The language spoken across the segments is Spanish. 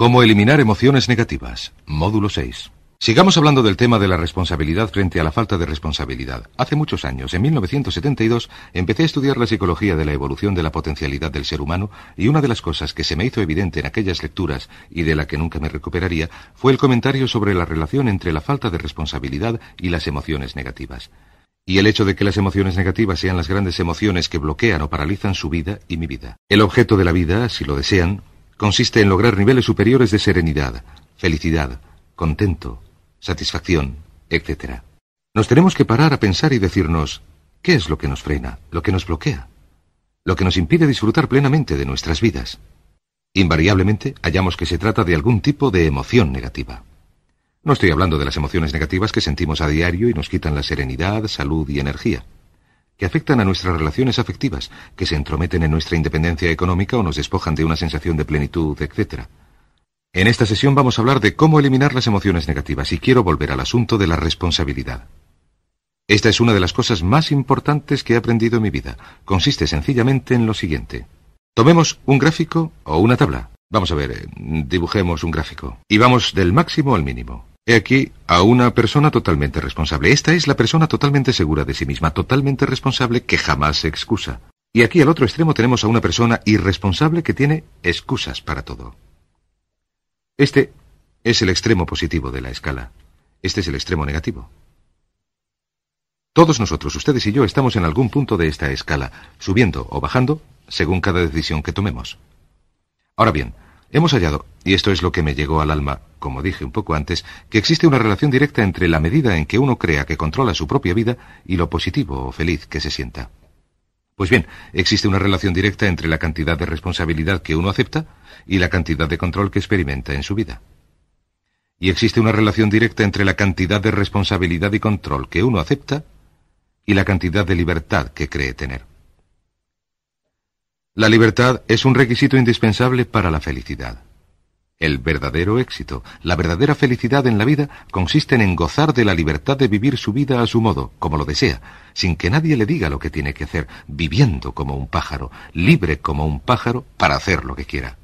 Cómo eliminar emociones negativas. Módulo 6. Sigamos hablando del tema de la responsabilidad frente a la falta de responsabilidad. Hace muchos años, en 1972, empecé a estudiar la psicología de la evolución de la potencialidad del ser humano y una de las cosas que se me hizo evidente en aquellas lecturas y de la que nunca me recuperaría fue el comentario sobre la relación entre la falta de responsabilidad y las emociones negativas. Y el hecho de que las emociones negativas sean las grandes emociones que bloquean o paralizan su vida y mi vida. El objeto de la vida, si lo desean, consiste en lograr niveles superiores de serenidad, felicidad, contento, satisfacción, etc. Nos tenemos que parar a pensar y decirnos, ¿qué es lo que nos frena, lo que nos bloquea, lo que nos impide disfrutar plenamente de nuestras vidas? Invariablemente hallamos que se trata de algún tipo de emoción negativa. No estoy hablando de las emociones negativas que sentimos a diario y nos quitan la serenidad, salud y energía que afectan a nuestras relaciones afectivas, que se entrometen en nuestra independencia económica o nos despojan de una sensación de plenitud, etc. En esta sesión vamos a hablar de cómo eliminar las emociones negativas y quiero volver al asunto de la responsabilidad. Esta es una de las cosas más importantes que he aprendido en mi vida. Consiste sencillamente en lo siguiente. Tomemos un gráfico o una tabla. Vamos a ver, eh, dibujemos un gráfico. Y vamos del máximo al mínimo aquí a una persona totalmente responsable. Esta es la persona totalmente segura de sí misma, totalmente responsable que jamás se excusa. Y aquí al otro extremo tenemos a una persona irresponsable que tiene excusas para todo. Este es el extremo positivo de la escala. Este es el extremo negativo. Todos nosotros, ustedes y yo, estamos en algún punto de esta escala, subiendo o bajando, según cada decisión que tomemos. Ahora bien, Hemos hallado, y esto es lo que me llegó al alma, como dije un poco antes, que existe una relación directa entre la medida en que uno crea que controla su propia vida y lo positivo o feliz que se sienta. Pues bien, existe una relación directa entre la cantidad de responsabilidad que uno acepta y la cantidad de control que experimenta en su vida. Y existe una relación directa entre la cantidad de responsabilidad y control que uno acepta y la cantidad de libertad que cree tener. La libertad es un requisito indispensable para la felicidad. El verdadero éxito, la verdadera felicidad en la vida consiste en gozar de la libertad de vivir su vida a su modo, como lo desea, sin que nadie le diga lo que tiene que hacer, viviendo como un pájaro, libre como un pájaro para hacer lo que quiera.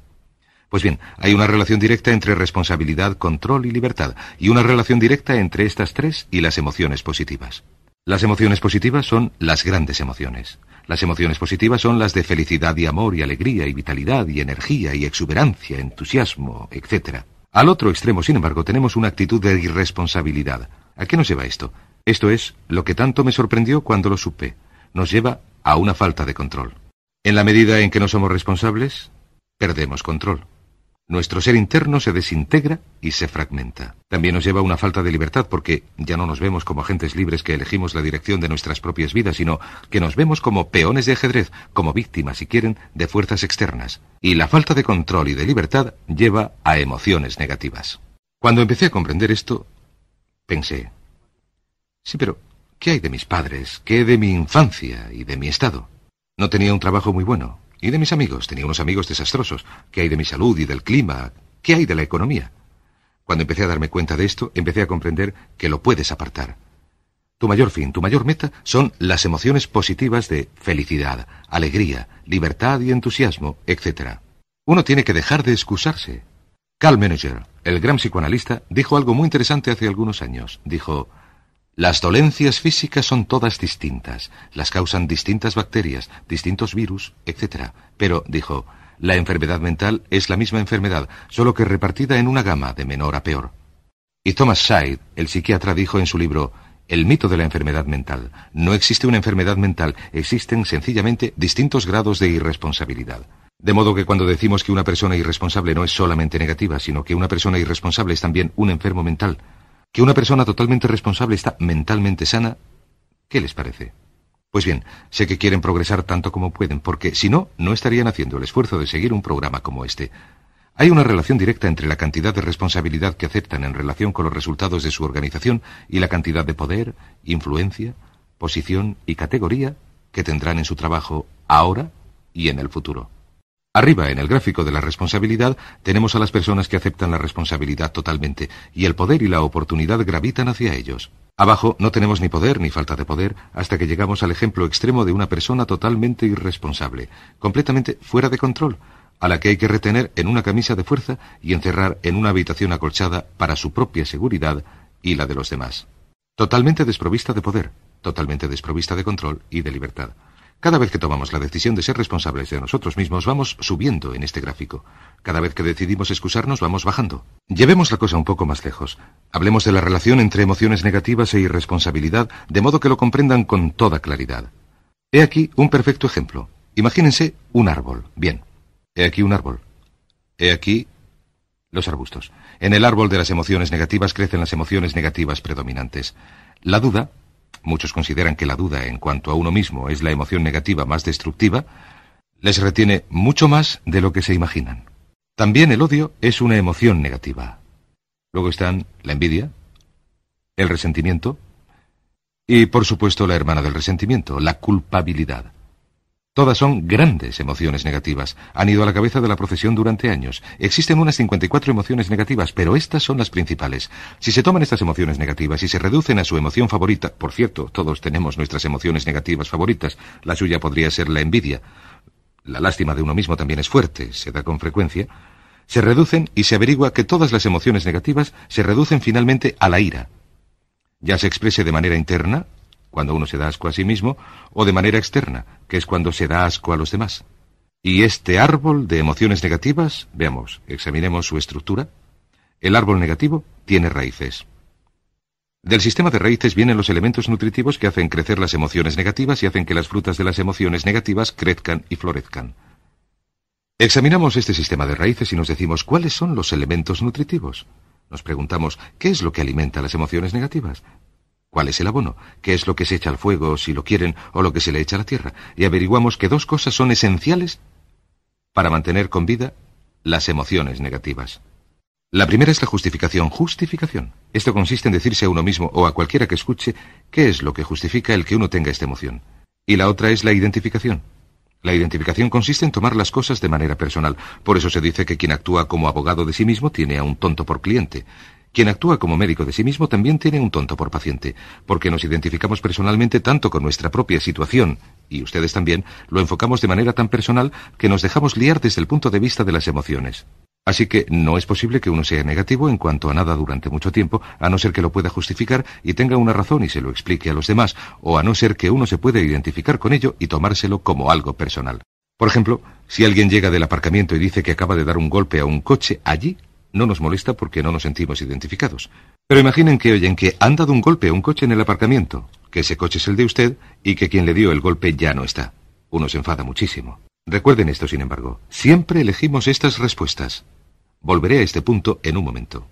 Pues bien, hay una relación directa entre responsabilidad, control y libertad, y una relación directa entre estas tres y las emociones positivas. Las emociones positivas son las grandes emociones. Las emociones positivas son las de felicidad y amor y alegría y vitalidad y energía y exuberancia, entusiasmo, etc. Al otro extremo, sin embargo, tenemos una actitud de irresponsabilidad. ¿A qué nos lleva esto? Esto es lo que tanto me sorprendió cuando lo supe. Nos lleva a una falta de control. En la medida en que no somos responsables, perdemos control. Nuestro ser interno se desintegra y se fragmenta. También nos lleva a una falta de libertad porque ya no nos vemos como agentes libres que elegimos la dirección de nuestras propias vidas, sino que nos vemos como peones de ajedrez, como víctimas, si quieren, de fuerzas externas. Y la falta de control y de libertad lleva a emociones negativas. Cuando empecé a comprender esto, pensé, sí, pero ¿qué hay de mis padres? ¿Qué de mi infancia y de mi estado? No tenía un trabajo muy bueno, ¿Y de mis amigos? Tenía unos amigos desastrosos. ¿Qué hay de mi salud y del clima? ¿Qué hay de la economía? Cuando empecé a darme cuenta de esto, empecé a comprender que lo puedes apartar. Tu mayor fin, tu mayor meta son las emociones positivas de felicidad, alegría, libertad y entusiasmo, etc. Uno tiene que dejar de excusarse. Carl Menninger, el gran psicoanalista, dijo algo muy interesante hace algunos años. Dijo, las dolencias físicas son todas distintas, las causan distintas bacterias, distintos virus, etc. Pero, dijo, la enfermedad mental es la misma enfermedad, solo que repartida en una gama de menor a peor. Y Thomas Scheid, el psiquiatra, dijo en su libro El mito de la enfermedad mental. No existe una enfermedad mental, existen sencillamente distintos grados de irresponsabilidad. De modo que cuando decimos que una persona irresponsable no es solamente negativa, sino que una persona irresponsable es también un enfermo mental, que una persona totalmente responsable está mentalmente sana, ¿qué les parece? Pues bien, sé que quieren progresar tanto como pueden, porque si no, no estarían haciendo el esfuerzo de seguir un programa como este. Hay una relación directa entre la cantidad de responsabilidad que aceptan en relación con los resultados de su organización y la cantidad de poder, influencia, posición y categoría que tendrán en su trabajo ahora y en el futuro. Arriba, en el gráfico de la responsabilidad, tenemos a las personas que aceptan la responsabilidad totalmente, y el poder y la oportunidad gravitan hacia ellos. Abajo no tenemos ni poder ni falta de poder hasta que llegamos al ejemplo extremo de una persona totalmente irresponsable, completamente fuera de control, a la que hay que retener en una camisa de fuerza y encerrar en una habitación acolchada para su propia seguridad y la de los demás. Totalmente desprovista de poder, totalmente desprovista de control y de libertad. Cada vez que tomamos la decisión de ser responsables de nosotros mismos, vamos subiendo en este gráfico. Cada vez que decidimos excusarnos, vamos bajando. Llevemos la cosa un poco más lejos. Hablemos de la relación entre emociones negativas e irresponsabilidad, de modo que lo comprendan con toda claridad. He aquí un perfecto ejemplo. Imagínense un árbol. Bien. He aquí un árbol. He aquí los arbustos. En el árbol de las emociones negativas crecen las emociones negativas predominantes. La duda, muchos consideran que la duda en cuanto a uno mismo es la emoción negativa más destructiva, les retiene mucho más de lo que se imaginan. También el odio es una emoción negativa. Luego están la envidia, el resentimiento y, por supuesto, la hermana del resentimiento, la culpabilidad. Todas son grandes emociones negativas. Han ido a la cabeza de la procesión durante años. Existen unas 54 emociones negativas, pero estas son las principales. Si se toman estas emociones negativas y se reducen a su emoción favorita, por cierto, todos tenemos nuestras emociones negativas favoritas, la suya podría ser la envidia. La lástima de uno mismo también es fuerte, se da con frecuencia. Se reducen y se averigua que todas las emociones negativas se reducen finalmente a la ira. Ya se exprese de manera interna, cuando uno se da asco a sí mismo, o de manera externa, que es cuando se da asco a los demás. Y este árbol de emociones negativas, veamos, examinemos su estructura. El árbol negativo tiene raíces. Del sistema de raíces vienen los elementos nutritivos que hacen crecer las emociones negativas y hacen que las frutas de las emociones negativas crezcan y florezcan. Examinamos este sistema de raíces y nos decimos cuáles son los elementos nutritivos. Nos preguntamos, ¿qué es lo que alimenta las emociones negativas? cuál es el abono, qué es lo que se echa al fuego, si lo quieren, o lo que se le echa a la tierra, y averiguamos que dos cosas son esenciales para mantener con vida las emociones negativas. La primera es la justificación. Justificación. Esto consiste en decirse a uno mismo o a cualquiera que escuche qué es lo que justifica el que uno tenga esta emoción. Y la otra es la identificación. La identificación consiste en tomar las cosas de manera personal. Por eso se dice que quien actúa como abogado de sí mismo tiene a un tonto por cliente. Quien actúa como médico de sí mismo también tiene un tonto por paciente, porque nos identificamos personalmente tanto con nuestra propia situación, y ustedes también, lo enfocamos de manera tan personal que nos dejamos liar desde el punto de vista de las emociones. Así que no es posible que uno sea negativo en cuanto a nada durante mucho tiempo, a no ser que lo pueda justificar y tenga una razón y se lo explique a los demás, o a no ser que uno se pueda identificar con ello y tomárselo como algo personal. Por ejemplo, si alguien llega del aparcamiento y dice que acaba de dar un golpe a un coche, allí no nos molesta porque no nos sentimos identificados. Pero imaginen que oyen que han dado un golpe a un coche en el aparcamiento, que ese coche es el de usted y que quien le dio el golpe ya no está. Uno se enfada muchísimo. Recuerden esto, sin embargo. Siempre elegimos estas respuestas. Volveré a este punto en un momento.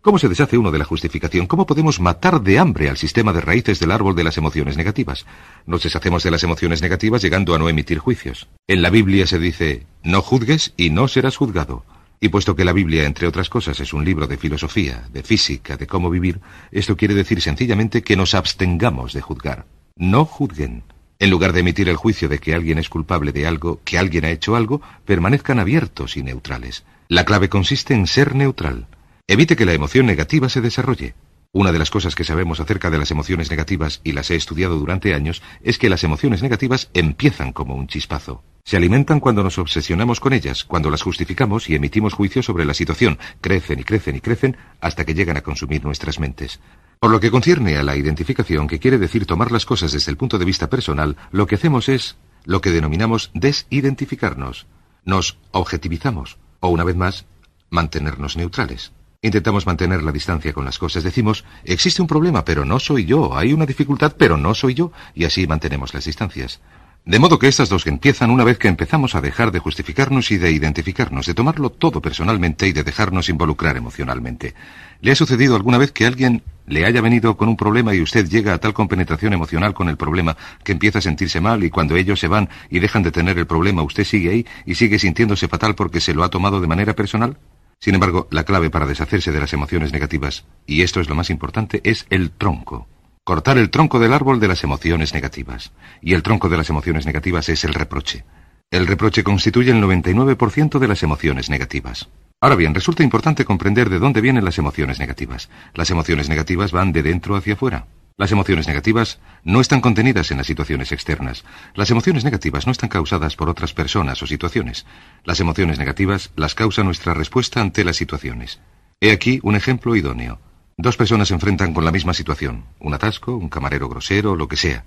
¿Cómo se deshace uno de la justificación? ¿Cómo podemos matar de hambre al sistema de raíces del árbol de las emociones negativas? Nos deshacemos de las emociones negativas llegando a no emitir juicios. En la Biblia se dice, no juzgues y no serás juzgado. Y puesto que la Biblia, entre otras cosas, es un libro de filosofía, de física, de cómo vivir, esto quiere decir sencillamente que nos abstengamos de juzgar. No juzguen. En lugar de emitir el juicio de que alguien es culpable de algo, que alguien ha hecho algo, permanezcan abiertos y neutrales. La clave consiste en ser neutral. Evite que la emoción negativa se desarrolle. Una de las cosas que sabemos acerca de las emociones negativas, y las he estudiado durante años, es que las emociones negativas empiezan como un chispazo. Se alimentan cuando nos obsesionamos con ellas, cuando las justificamos y emitimos juicios sobre la situación. Crecen y crecen y crecen hasta que llegan a consumir nuestras mentes. Por lo que concierne a la identificación, que quiere decir tomar las cosas desde el punto de vista personal, lo que hacemos es lo que denominamos desidentificarnos. Nos objetivizamos, o una vez más, mantenernos neutrales. Intentamos mantener la distancia con las cosas. Decimos, existe un problema, pero no soy yo. Hay una dificultad, pero no soy yo. Y así mantenemos las distancias. De modo que estas dos que empiezan una vez que empezamos a dejar de justificarnos y de identificarnos, de tomarlo todo personalmente y de dejarnos involucrar emocionalmente. ¿Le ha sucedido alguna vez que alguien le haya venido con un problema y usted llega a tal compenetración emocional con el problema que empieza a sentirse mal y cuando ellos se van y dejan de tener el problema usted sigue ahí y sigue sintiéndose fatal porque se lo ha tomado de manera personal? Sin embargo, la clave para deshacerse de las emociones negativas, y esto es lo más importante, es el tronco cortar el tronco del árbol de las emociones negativas. Y el tronco de las emociones negativas es el reproche. El reproche constituye el 99% de las emociones negativas. Ahora bien, resulta importante comprender de dónde vienen las emociones negativas. Las emociones negativas van de dentro hacia afuera. Las emociones negativas no están contenidas en las situaciones externas. Las emociones negativas no están causadas por otras personas o situaciones. Las emociones negativas las causa nuestra respuesta ante las situaciones. He aquí un ejemplo idóneo. Dos personas se enfrentan con la misma situación, un atasco, un camarero grosero, lo que sea,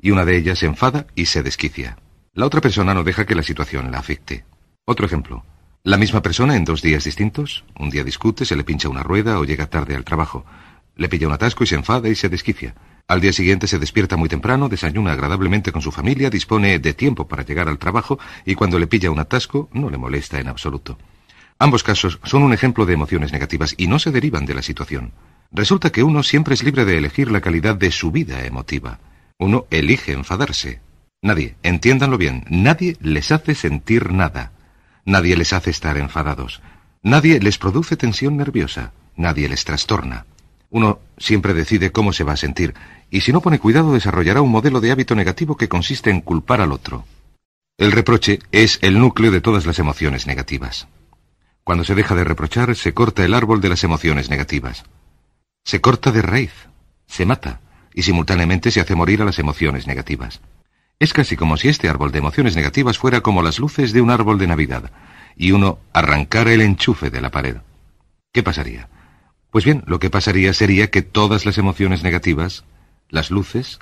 y una de ellas se enfada y se desquicia. La otra persona no deja que la situación la afecte. Otro ejemplo. La misma persona en dos días distintos. Un día discute, se le pincha una rueda o llega tarde al trabajo. Le pilla un atasco y se enfada y se desquicia. Al día siguiente se despierta muy temprano, desayuna agradablemente con su familia, dispone de tiempo para llegar al trabajo y cuando le pilla un atasco no le molesta en absoluto. Ambos casos son un ejemplo de emociones negativas y no se derivan de la situación. Resulta que uno siempre es libre de elegir la calidad de su vida emotiva. Uno elige enfadarse. Nadie, entiéndanlo bien, nadie les hace sentir nada. Nadie les hace estar enfadados. Nadie les produce tensión nerviosa. Nadie les trastorna. Uno siempre decide cómo se va a sentir y si no pone cuidado desarrollará un modelo de hábito negativo que consiste en culpar al otro. El reproche es el núcleo de todas las emociones negativas. Cuando se deja de reprochar, se corta el árbol de las emociones negativas. Se corta de raíz, se mata, y simultáneamente se hace morir a las emociones negativas. Es casi como si este árbol de emociones negativas fuera como las luces de un árbol de Navidad, y uno arrancara el enchufe de la pared. ¿Qué pasaría? Pues bien, lo que pasaría sería que todas las emociones negativas, las luces,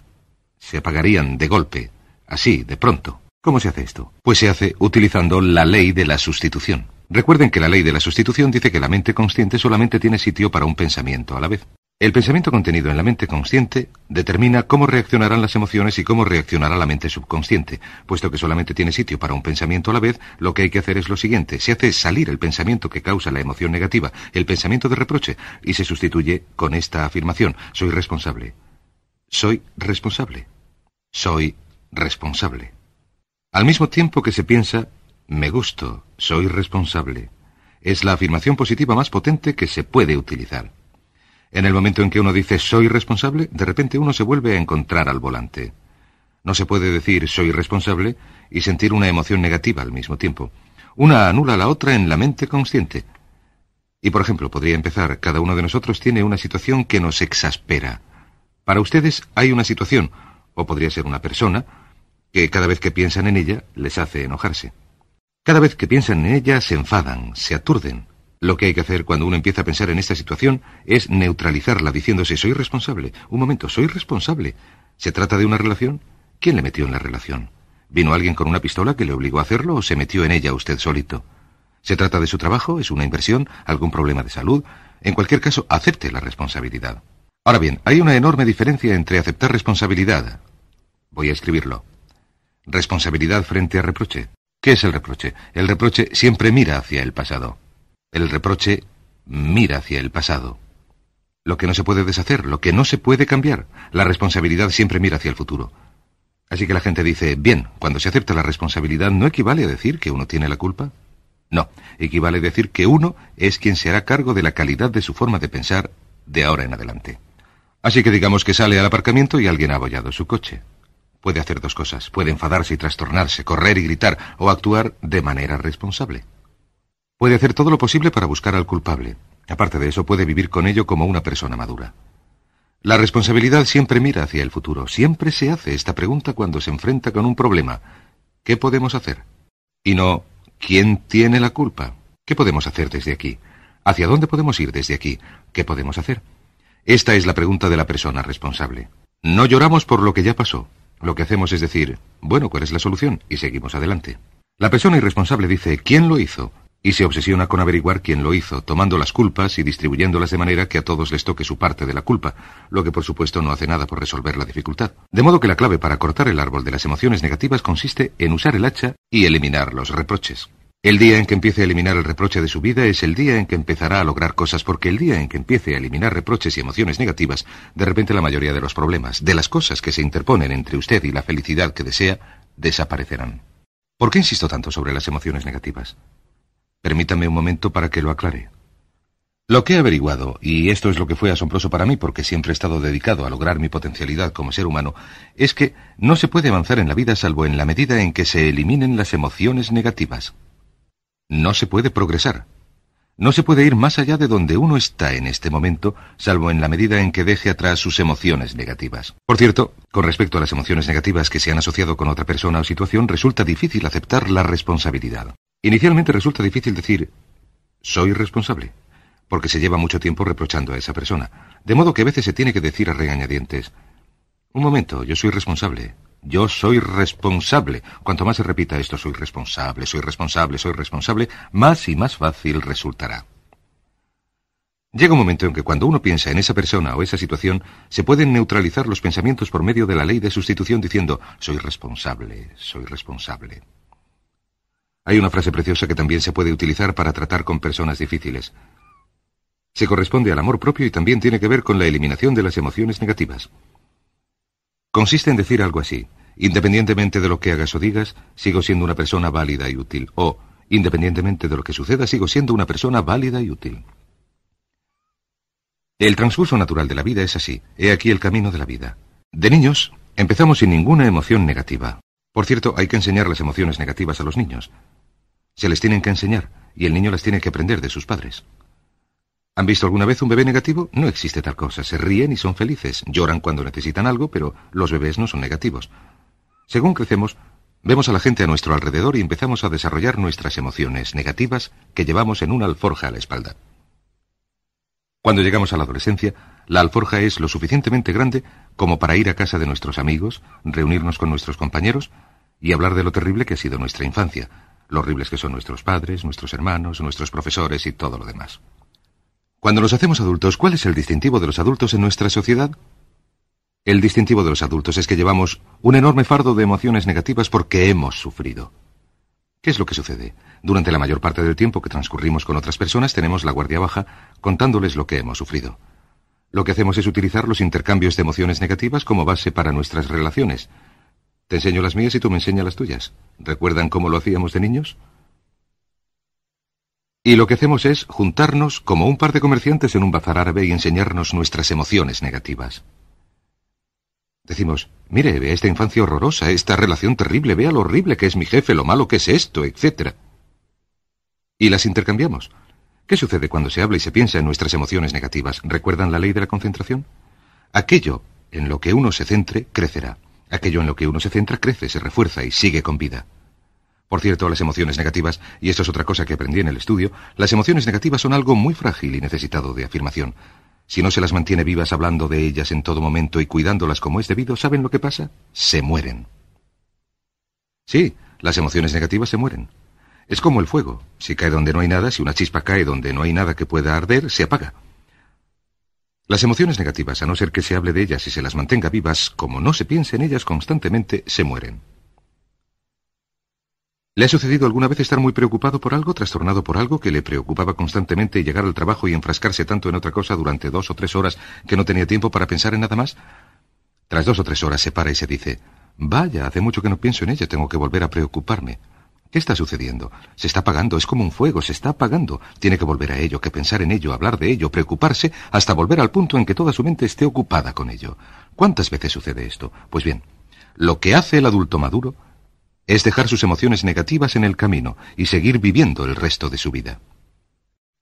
se apagarían de golpe, así, de pronto. ¿Cómo se hace esto? Pues se hace utilizando la ley de la sustitución. Recuerden que la ley de la sustitución dice que la mente consciente solamente tiene sitio para un pensamiento a la vez. El pensamiento contenido en la mente consciente determina cómo reaccionarán las emociones y cómo reaccionará la mente subconsciente. Puesto que solamente tiene sitio para un pensamiento a la vez, lo que hay que hacer es lo siguiente. Se hace salir el pensamiento que causa la emoción negativa, el pensamiento de reproche, y se sustituye con esta afirmación. Soy responsable. Soy responsable. Soy responsable. Al mismo tiempo que se piensa, me gusto, soy responsable. Es la afirmación positiva más potente que se puede utilizar. En el momento en que uno dice soy responsable, de repente uno se vuelve a encontrar al volante. No se puede decir soy responsable y sentir una emoción negativa al mismo tiempo. Una anula a la otra en la mente consciente. Y por ejemplo, podría empezar, cada uno de nosotros tiene una situación que nos exaspera. Para ustedes hay una situación, o podría ser una persona, que cada vez que piensan en ella les hace enojarse. Cada vez que piensan en ella se enfadan, se aturden. Lo que hay que hacer cuando uno empieza a pensar en esta situación es neutralizarla diciéndose soy responsable. Un momento, soy responsable. ¿Se trata de una relación? ¿Quién le metió en la relación? ¿Vino alguien con una pistola que le obligó a hacerlo o se metió en ella usted solito? ¿Se trata de su trabajo? ¿Es una inversión? ¿Algún problema de salud? En cualquier caso, acepte la responsabilidad. Ahora bien, hay una enorme diferencia entre aceptar responsabilidad. Voy a escribirlo. Responsabilidad frente a reproche. ¿Qué es el reproche? El reproche siempre mira hacia el pasado. El reproche mira hacia el pasado. Lo que no se puede deshacer, lo que no se puede cambiar. La responsabilidad siempre mira hacia el futuro. Así que la gente dice, bien, cuando se acepta la responsabilidad, ¿no equivale a decir que uno tiene la culpa? No, equivale a decir que uno es quien se hará cargo de la calidad de su forma de pensar de ahora en adelante. Así que digamos que sale al aparcamiento y alguien ha abollado su coche. Puede hacer dos cosas. Puede enfadarse y trastornarse, correr y gritar, o actuar de manera responsable. Puede hacer todo lo posible para buscar al culpable. Aparte de eso, puede vivir con ello como una persona madura. La responsabilidad siempre mira hacia el futuro. Siempre se hace esta pregunta cuando se enfrenta con un problema. ¿Qué podemos hacer? Y no, ¿quién tiene la culpa? ¿Qué podemos hacer desde aquí? ¿Hacia dónde podemos ir desde aquí? ¿Qué podemos hacer? Esta es la pregunta de la persona responsable. No lloramos por lo que ya pasó. Lo que hacemos es decir, bueno, ¿cuál es la solución? Y seguimos adelante. La persona irresponsable dice, ¿quién lo hizo? Y se obsesiona con averiguar quién lo hizo, tomando las culpas y distribuyéndolas de manera que a todos les toque su parte de la culpa, lo que por supuesto no hace nada por resolver la dificultad. De modo que la clave para cortar el árbol de las emociones negativas consiste en usar el hacha y eliminar los reproches. El día en que empiece a eliminar el reproche de su vida es el día en que empezará a lograr cosas, porque el día en que empiece a eliminar reproches y emociones negativas, de repente la mayoría de los problemas, de las cosas que se interponen entre usted y la felicidad que desea, desaparecerán. ¿Por qué insisto tanto sobre las emociones negativas? Permítame un momento para que lo aclare. Lo que he averiguado, y esto es lo que fue asombroso para mí porque siempre he estado dedicado a lograr mi potencialidad como ser humano, es que no se puede avanzar en la vida salvo en la medida en que se eliminen las emociones negativas. No se puede progresar. No se puede ir más allá de donde uno está en este momento, salvo en la medida en que deje atrás sus emociones negativas. Por cierto, con respecto a las emociones negativas que se han asociado con otra persona o situación, resulta difícil aceptar la responsabilidad. Inicialmente resulta difícil decir, soy responsable, porque se lleva mucho tiempo reprochando a esa persona, de modo que a veces se tiene que decir a regañadientes, un momento, yo soy responsable, yo soy responsable. Cuanto más se repita esto, soy responsable, soy responsable, soy responsable, más y más fácil resultará. Llega un momento en que cuando uno piensa en esa persona o esa situación, se pueden neutralizar los pensamientos por medio de la ley de sustitución diciendo, soy responsable, soy responsable. Hay una frase preciosa que también se puede utilizar para tratar con personas difíciles. Se corresponde al amor propio y también tiene que ver con la eliminación de las emociones negativas. Consiste en decir algo así. Independientemente de lo que hagas o digas, sigo siendo una persona válida y útil. O, independientemente de lo que suceda, sigo siendo una persona válida y útil. El transcurso natural de la vida es así. He aquí el camino de la vida. De niños, empezamos sin ninguna emoción negativa. Por cierto, hay que enseñar las emociones negativas a los niños. Se les tienen que enseñar y el niño las tiene que aprender de sus padres. ¿Han visto alguna vez un bebé negativo? No existe tal cosa. Se ríen y son felices. Lloran cuando necesitan algo, pero los bebés no son negativos. Según crecemos, vemos a la gente a nuestro alrededor y empezamos a desarrollar nuestras emociones negativas que llevamos en una alforja a la espalda. Cuando llegamos a la adolescencia, la alforja es lo suficientemente grande como para ir a casa de nuestros amigos, reunirnos con nuestros compañeros y hablar de lo terrible que ha sido nuestra infancia, lo horribles que son nuestros padres, nuestros hermanos, nuestros profesores y todo lo demás. Cuando nos hacemos adultos, ¿cuál es el distintivo de los adultos en nuestra sociedad? El distintivo de los adultos es que llevamos un enorme fardo de emociones negativas porque hemos sufrido. ¿Qué es lo que sucede? Durante la mayor parte del tiempo que transcurrimos con otras personas tenemos la guardia baja contándoles lo que hemos sufrido. Lo que hacemos es utilizar los intercambios de emociones negativas como base para nuestras relaciones. Te enseño las mías y tú me enseñas las tuyas. ¿Recuerdan cómo lo hacíamos de niños? Y lo que hacemos es juntarnos como un par de comerciantes en un bazar árabe y enseñarnos nuestras emociones negativas. Decimos, mire, vea esta infancia horrorosa, esta relación terrible, vea lo horrible que es mi jefe, lo malo que es esto, etc. Y las intercambiamos. ¿Qué sucede cuando se habla y se piensa en nuestras emociones negativas? ¿Recuerdan la ley de la concentración? Aquello en lo que uno se centre crecerá. Aquello en lo que uno se centra crece, se refuerza y sigue con vida. Por cierto, las emociones negativas, y esto es otra cosa que aprendí en el estudio, las emociones negativas son algo muy frágil y necesitado de afirmación. Si no se las mantiene vivas hablando de ellas en todo momento y cuidándolas como es debido, ¿saben lo que pasa? Se mueren. Sí, las emociones negativas se mueren. Es como el fuego. Si cae donde no hay nada, si una chispa cae donde no hay nada que pueda arder, se apaga. Las emociones negativas, a no ser que se hable de ellas y se las mantenga vivas, como no se piense en ellas constantemente, se mueren. ¿Le ha sucedido alguna vez estar muy preocupado por algo, trastornado por algo que le preocupaba constantemente llegar al trabajo y enfrascarse tanto en otra cosa durante dos o tres horas que no tenía tiempo para pensar en nada más? Tras dos o tres horas se para y se dice, vaya, hace mucho que no pienso en ello, tengo que volver a preocuparme. ¿Qué está sucediendo? Se está apagando, es como un fuego, se está apagando. Tiene que volver a ello, que pensar en ello, hablar de ello, preocuparse, hasta volver al punto en que toda su mente esté ocupada con ello. ¿Cuántas veces sucede esto? Pues bien, lo que hace el adulto maduro es dejar sus emociones negativas en el camino y seguir viviendo el resto de su vida.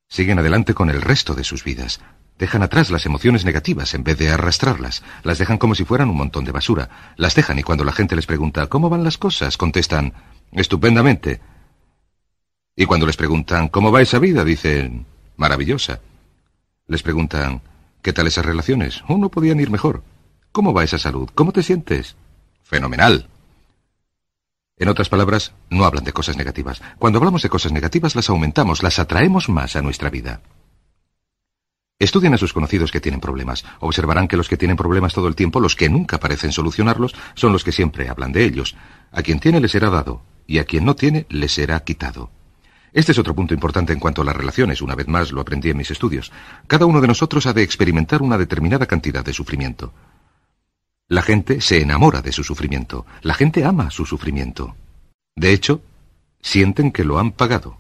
Siguen adelante con el resto de sus vidas. Dejan atrás las emociones negativas en vez de arrastrarlas. Las dejan como si fueran un montón de basura. Las dejan y cuando la gente les pregunta ¿cómo van las cosas? contestan estupendamente. Y cuando les preguntan ¿cómo va esa vida? dicen maravillosa. Les preguntan ¿qué tal esas relaciones? Uno oh, no podían ir mejor. ¿Cómo va esa salud? ¿Cómo te sientes? Fenomenal. En otras palabras, no hablan de cosas negativas. Cuando hablamos de cosas negativas, las aumentamos, las atraemos más a nuestra vida. Estudien a sus conocidos que tienen problemas. Observarán que los que tienen problemas todo el tiempo, los que nunca parecen solucionarlos, son los que siempre hablan de ellos. A quien tiene les será dado, y a quien no tiene les será quitado. Este es otro punto importante en cuanto a las relaciones, una vez más lo aprendí en mis estudios. Cada uno de nosotros ha de experimentar una determinada cantidad de sufrimiento. La gente se enamora de su sufrimiento, la gente ama su sufrimiento. De hecho, sienten que lo han pagado.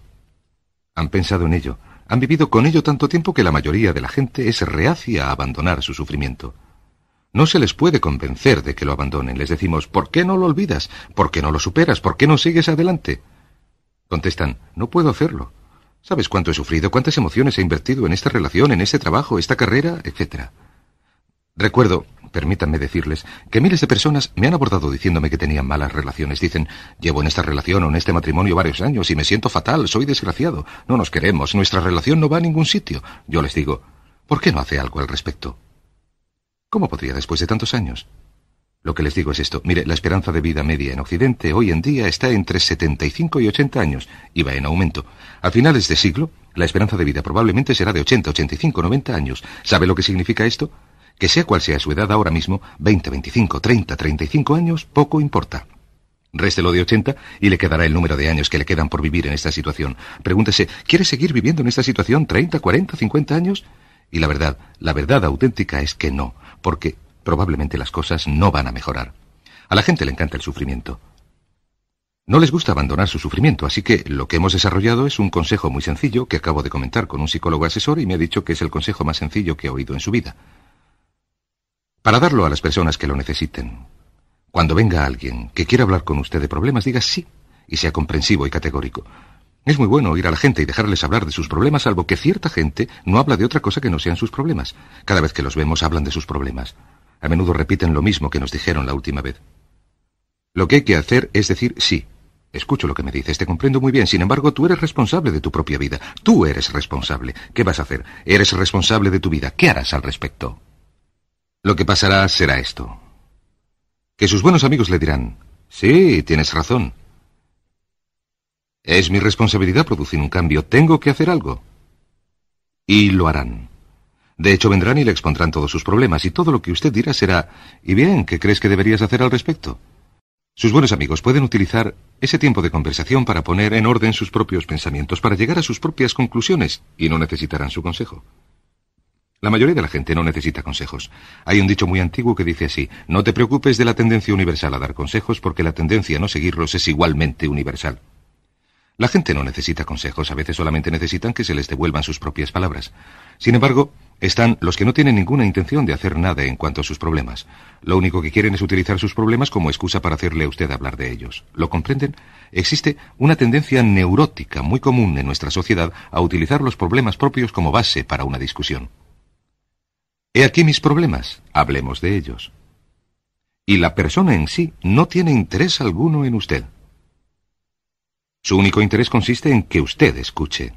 Han pensado en ello, han vivido con ello tanto tiempo que la mayoría de la gente es reacia a abandonar su sufrimiento. No se les puede convencer de que lo abandonen. Les decimos, ¿por qué no lo olvidas? ¿Por qué no lo superas? ¿Por qué no sigues adelante? Contestan, no puedo hacerlo. ¿Sabes cuánto he sufrido? ¿Cuántas emociones he invertido en esta relación, en este trabajo, esta carrera, etcétera? Recuerdo, Permítanme decirles que miles de personas me han abordado diciéndome que tenían malas relaciones. Dicen, llevo en esta relación o en este matrimonio varios años y me siento fatal, soy desgraciado, no nos queremos, nuestra relación no va a ningún sitio. Yo les digo, ¿por qué no hace algo al respecto? ¿Cómo podría después de tantos años? Lo que les digo es esto. Mire, la esperanza de vida media en Occidente hoy en día está entre 75 y 80 años y va en aumento. A finales de siglo, la esperanza de vida probablemente será de 80, 85, 90 años. ¿Sabe lo que significa esto? Que sea cual sea su edad ahora mismo, 20, 25, 30, 35 años, poco importa. Réstelo de 80 y le quedará el número de años que le quedan por vivir en esta situación. Pregúntese, ¿quiere seguir viviendo en esta situación 30, 40, 50 años? Y la verdad, la verdad auténtica es que no, porque probablemente las cosas no van a mejorar. A la gente le encanta el sufrimiento. No les gusta abandonar su sufrimiento, así que lo que hemos desarrollado es un consejo muy sencillo que acabo de comentar con un psicólogo asesor y me ha dicho que es el consejo más sencillo que ha oído en su vida para darlo a las personas que lo necesiten. Cuando venga alguien que quiera hablar con usted de problemas, diga sí y sea comprensivo y categórico. Es muy bueno ir a la gente y dejarles hablar de sus problemas, salvo que cierta gente no habla de otra cosa que no sean sus problemas. Cada vez que los vemos hablan de sus problemas. A menudo repiten lo mismo que nos dijeron la última vez. Lo que hay que hacer es decir sí. Escucho lo que me dices, te comprendo muy bien. Sin embargo, tú eres responsable de tu propia vida. Tú eres responsable. ¿Qué vas a hacer? Eres responsable de tu vida. ¿Qué harás al respecto? Lo que pasará será esto. Que sus buenos amigos le dirán, sí, tienes razón. Es mi responsabilidad producir un cambio, tengo que hacer algo. Y lo harán. De hecho, vendrán y le expondrán todos sus problemas y todo lo que usted dirá será, ¿y bien? ¿Qué crees que deberías hacer al respecto? Sus buenos amigos pueden utilizar ese tiempo de conversación para poner en orden sus propios pensamientos, para llegar a sus propias conclusiones, y no necesitarán su consejo. La mayoría de la gente no necesita consejos. Hay un dicho muy antiguo que dice así, no te preocupes de la tendencia universal a dar consejos porque la tendencia a no seguirlos es igualmente universal. La gente no necesita consejos, a veces solamente necesitan que se les devuelvan sus propias palabras. Sin embargo, están los que no tienen ninguna intención de hacer nada en cuanto a sus problemas. Lo único que quieren es utilizar sus problemas como excusa para hacerle a usted hablar de ellos. ¿Lo comprenden? Existe una tendencia neurótica muy común en nuestra sociedad a utilizar los problemas propios como base para una discusión. He aquí mis problemas, hablemos de ellos. Y la persona en sí no tiene interés alguno en usted. Su único interés consiste en que usted escuche.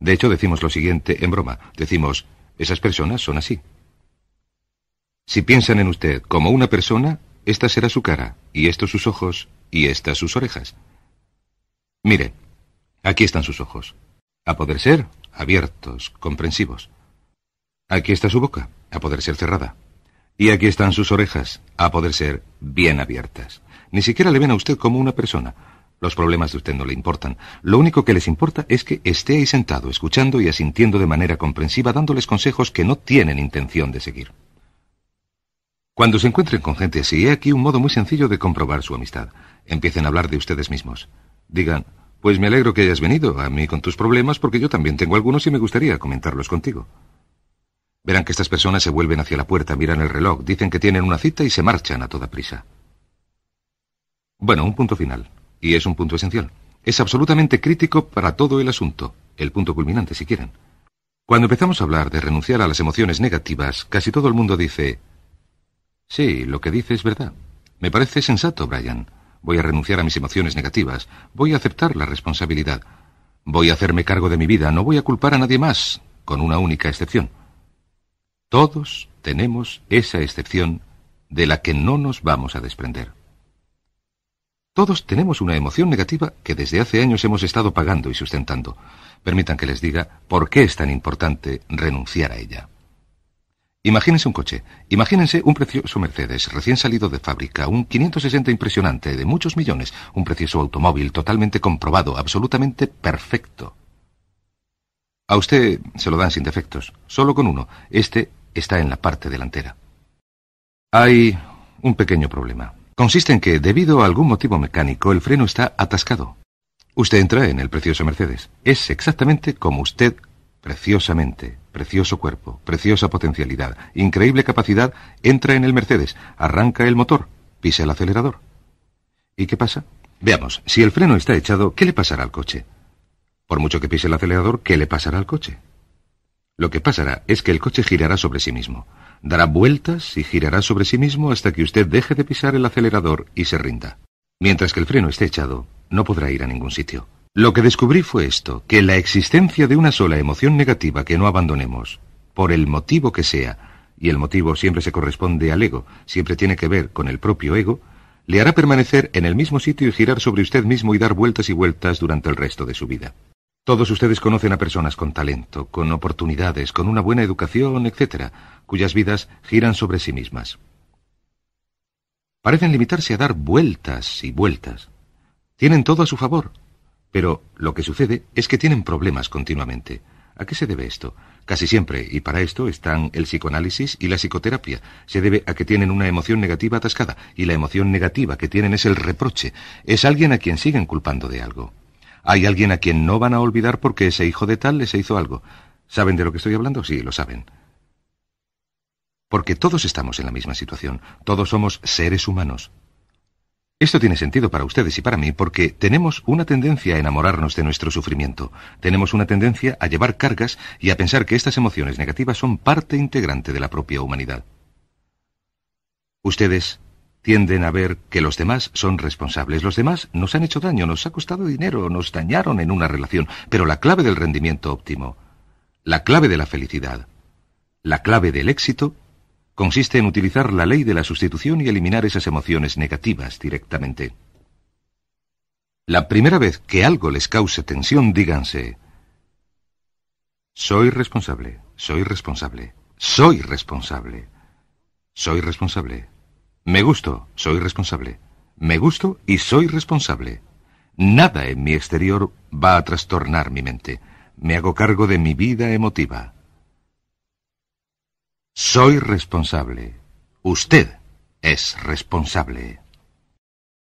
De hecho, decimos lo siguiente en broma. Decimos, esas personas son así. Si piensan en usted como una persona, esta será su cara, y estos sus ojos, y estas sus orejas. Mire, aquí están sus ojos. A poder ser, abiertos, comprensivos. Aquí está su boca, a poder ser cerrada. Y aquí están sus orejas, a poder ser bien abiertas. Ni siquiera le ven a usted como una persona. Los problemas de usted no le importan. Lo único que les importa es que esté ahí sentado, escuchando y asintiendo de manera comprensiva, dándoles consejos que no tienen intención de seguir. Cuando se encuentren con gente así, he aquí un modo muy sencillo de comprobar su amistad. Empiecen a hablar de ustedes mismos. Digan, pues me alegro que hayas venido a mí con tus problemas porque yo también tengo algunos y me gustaría comentarlos contigo. Verán que estas personas se vuelven hacia la puerta, miran el reloj, dicen que tienen una cita y se marchan a toda prisa. Bueno, un punto final. Y es un punto esencial. Es absolutamente crítico para todo el asunto. El punto culminante, si quieren. Cuando empezamos a hablar de renunciar a las emociones negativas, casi todo el mundo dice... Sí, lo que dice es verdad. Me parece sensato, Brian. Voy a renunciar a mis emociones negativas. Voy a aceptar la responsabilidad. Voy a hacerme cargo de mi vida. No voy a culpar a nadie más, con una única excepción. Todos tenemos esa excepción de la que no nos vamos a desprender. Todos tenemos una emoción negativa que desde hace años hemos estado pagando y sustentando. Permitan que les diga por qué es tan importante renunciar a ella. Imagínense un coche, imagínense un precioso Mercedes recién salido de fábrica, un 560 impresionante de muchos millones, un precioso automóvil totalmente comprobado, absolutamente perfecto. A usted se lo dan sin defectos, solo con uno. Este está en la parte delantera. Hay un pequeño problema. Consiste en que, debido a algún motivo mecánico, el freno está atascado. Usted entra en el precioso Mercedes. Es exactamente como usted, preciosamente, precioso cuerpo, preciosa potencialidad, increíble capacidad, entra en el Mercedes, arranca el motor, pisa el acelerador. ¿Y qué pasa? Veamos, si el freno está echado, ¿qué le pasará al coche? Por mucho que pise el acelerador, ¿qué le pasará al coche? Lo que pasará es que el coche girará sobre sí mismo. Dará vueltas y girará sobre sí mismo hasta que usted deje de pisar el acelerador y se rinda. Mientras que el freno esté echado, no podrá ir a ningún sitio. Lo que descubrí fue esto, que la existencia de una sola emoción negativa que no abandonemos, por el motivo que sea, y el motivo siempre se corresponde al ego, siempre tiene que ver con el propio ego, le hará permanecer en el mismo sitio y girar sobre usted mismo y dar vueltas y vueltas durante el resto de su vida. Todos ustedes conocen a personas con talento, con oportunidades, con una buena educación, etc., cuyas vidas giran sobre sí mismas. Parecen limitarse a dar vueltas y vueltas. Tienen todo a su favor, pero lo que sucede es que tienen problemas continuamente. ¿A qué se debe esto? Casi siempre, y para esto están el psicoanálisis y la psicoterapia. Se debe a que tienen una emoción negativa atascada, y la emoción negativa que tienen es el reproche. Es alguien a quien siguen culpando de algo. Hay alguien a quien no van a olvidar porque ese hijo de tal les hizo algo. ¿Saben de lo que estoy hablando? Sí, lo saben. Porque todos estamos en la misma situación. Todos somos seres humanos. Esto tiene sentido para ustedes y para mí porque tenemos una tendencia a enamorarnos de nuestro sufrimiento, tenemos una tendencia a llevar cargas y a pensar que estas emociones negativas son parte integrante de la propia humanidad. Ustedes tienden a ver que los demás son responsables. Los demás nos han hecho daño, nos ha costado dinero, nos dañaron en una relación. Pero la clave del rendimiento óptimo, la clave de la felicidad, la clave del éxito, consiste en utilizar la ley de la sustitución y eliminar esas emociones negativas directamente. La primera vez que algo les cause tensión, díganse, soy responsable, soy responsable, soy responsable, soy responsable. Me gusto, soy responsable. Me gusto y soy responsable. Nada en mi exterior va a trastornar mi mente. Me hago cargo de mi vida emotiva. Soy responsable. Usted es responsable.